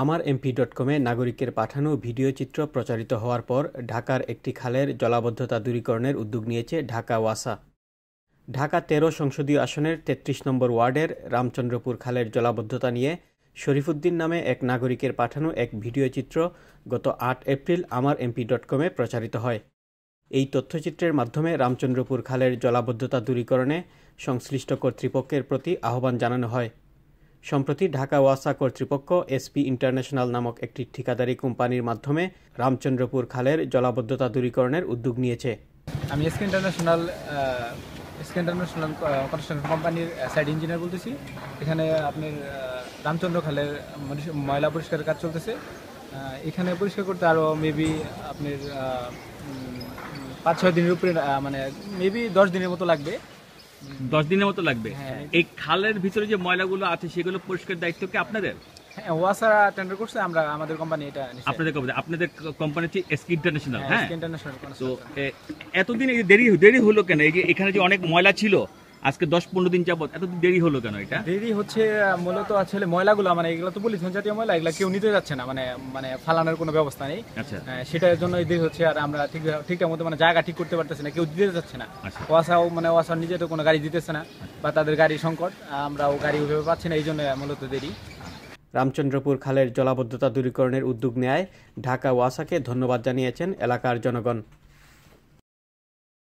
আমার MP dot কমে নাগরিকের পাঠানো ভিডিও চিত্র প্রচারিত হওয়ার পর ঢাকার একটি খালের জলাবদ্ধতা দূরীকরণের উদ্যোগ নিয়েছে ঢাকা ওয়াসা ঢাকা তেরো সংসদীয় আসনের ৩৩ নম্বর ওয়ার্ডের রামচন্দ্রপুর খালের জলাবদ্ধতা নিয়ে শরীফুদ্দিন নামে এক নাগরিকের পাঠানো এক ভিডিও চিত্র গত আট এপ্রিল আমার এমপি ডট কমে প্রচারিত হয় এই তথ্যচিত্রের মাধ্যমে রামচন্দ্রপুর খালের জলাবদ্ধতা দূরীকরণে সংশ্লিষ্ট কর্তৃপক্ষের প্রতি আহ্বান জানানো হয় সম্প্রতি ঢাকা ওয়াসা কর্তৃপক্ষ এসপি ইন্টারন্যাশনাল নামক একটি ঠিকাদারি কোম্পানির মাধ্যমে রামচন্দ্রপুর খালের জলাবদ্ধতা দূরীকরণের উদ্যোগ নিয়েছে আমি SK international SK international construction কোম্পানির সাইড ইঞ্জিনিয়ার বলতেছি এখানে আপনার রামচন্দ্র খালের ময়লা পরিষ্কারের কাজ চলতেছে এখানে পরিষ্কার করতে আরও মেবি আপনার পাঁচ ছয় দিনের উপরে মানে মেবি দশ দিনের মতো লাগবে দশ দিনের মতো লাগবে হ্যাঁ। এই খালের ভিতরে যে ময়লাগুলো আছে সেগুলো পরিষ্কার দায়িত্ব কি আপনাদের হ্যাঁ করছে আমরা আমাদের কোম্পানি এটা আপনাদের আপনাদের কোম্পানি হ্যাঁ, হ্যাঁ? এতদিন দেরি দেরি হলো কেন এই যে এখানে যে অনেক ময়লা ছিল আজকে দশ পনেরো দিন যাবত এত দেরি হলো কেন এটা দেরি হচ্ছে মূলত আসলে ময়লাগুলো মানে এগুলো তো বলি জাতীয় ময়লা এগুলো কেউ নিতে যাচ্ছে না মানে মানে ফালানোর কোনো ব্যবস্থা নেই আচ্ছা। সেটার জন্য দেরি হচ্ছে আর আমরা ঠিক ঠিকঠাক মতো মানে জায়গা ঠিক করতে পারতেছি না কেউ দিতে যাচ্ছে না আচ্ছা। ওয়াসাও মানে ওয়াসা নিজে তো কোনো গাড়ি দিতেছে না বা তাদের গাড়ি সংকট আমরাও গাড়ি ওইভাবে পাচ্ছি না এই জন্য মূলত দেরি রামচন্দ্রপুর খালের জলাবদ্ধতা দূরীকরণের উদ্যোগ নেয় ঢাকা ওয়াসাকে ধন্যবাদ জানিয়েছেন এলাকার জনগণ